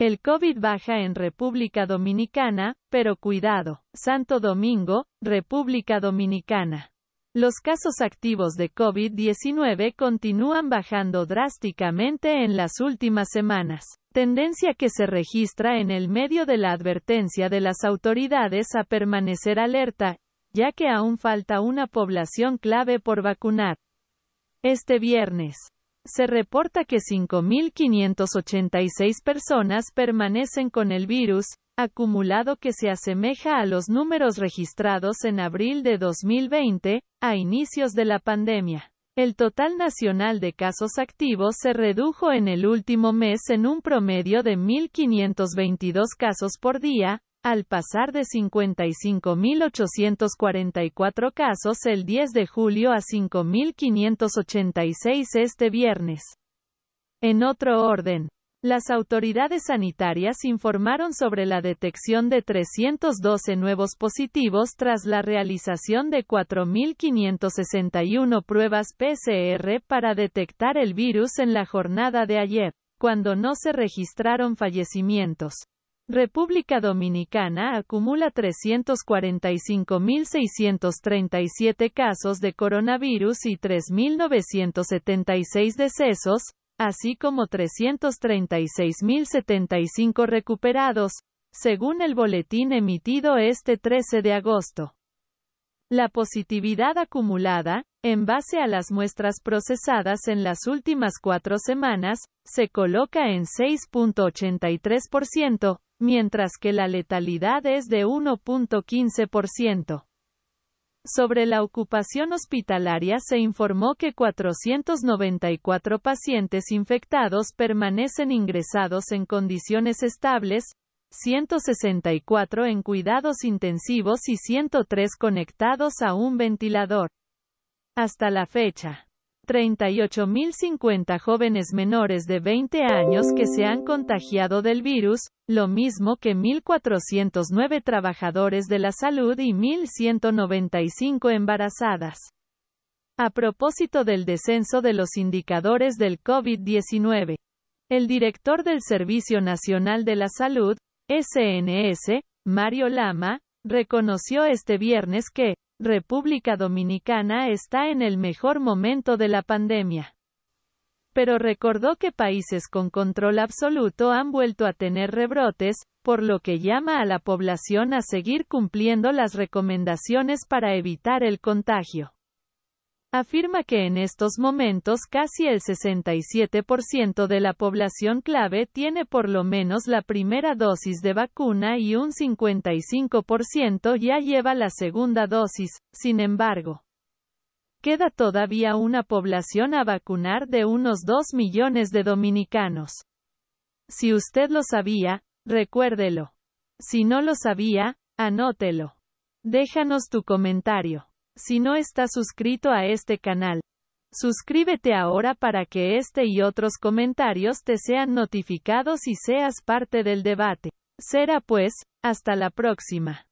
El COVID baja en República Dominicana, pero cuidado, Santo Domingo, República Dominicana. Los casos activos de COVID-19 continúan bajando drásticamente en las últimas semanas, tendencia que se registra en el medio de la advertencia de las autoridades a permanecer alerta, ya que aún falta una población clave por vacunar. Este viernes, se reporta que 5.586 personas permanecen con el virus, acumulado que se asemeja a los números registrados en abril de 2020, a inicios de la pandemia. El total nacional de casos activos se redujo en el último mes en un promedio de 1.522 casos por día, al pasar de 55.844 casos el 10 de julio a 5.586 este viernes. En otro orden, las autoridades sanitarias informaron sobre la detección de 312 nuevos positivos tras la realización de 4.561 pruebas PCR para detectar el virus en la jornada de ayer, cuando no se registraron fallecimientos. República Dominicana acumula 345.637 casos de coronavirus y 3.976 decesos, así como 336.075 recuperados, según el boletín emitido este 13 de agosto. La positividad acumulada, en base a las muestras procesadas en las últimas cuatro semanas, se coloca en 6.83%, mientras que la letalidad es de 1.15%. Sobre la ocupación hospitalaria se informó que 494 pacientes infectados permanecen ingresados en condiciones estables, 164 en cuidados intensivos y 103 conectados a un ventilador. Hasta la fecha. 38.050 jóvenes menores de 20 años que se han contagiado del virus, lo mismo que 1.409 trabajadores de la salud y 1.195 embarazadas. A propósito del descenso de los indicadores del COVID-19, el director del Servicio Nacional de la Salud, SNS, Mario Lama, reconoció este viernes que, República Dominicana está en el mejor momento de la pandemia. Pero recordó que países con control absoluto han vuelto a tener rebrotes, por lo que llama a la población a seguir cumpliendo las recomendaciones para evitar el contagio. Afirma que en estos momentos casi el 67% de la población clave tiene por lo menos la primera dosis de vacuna y un 55% ya lleva la segunda dosis, sin embargo. Queda todavía una población a vacunar de unos 2 millones de dominicanos. Si usted lo sabía, recuérdelo. Si no lo sabía, anótelo. Déjanos tu comentario. Si no estás suscrito a este canal, suscríbete ahora para que este y otros comentarios te sean notificados y seas parte del debate. Será pues, hasta la próxima.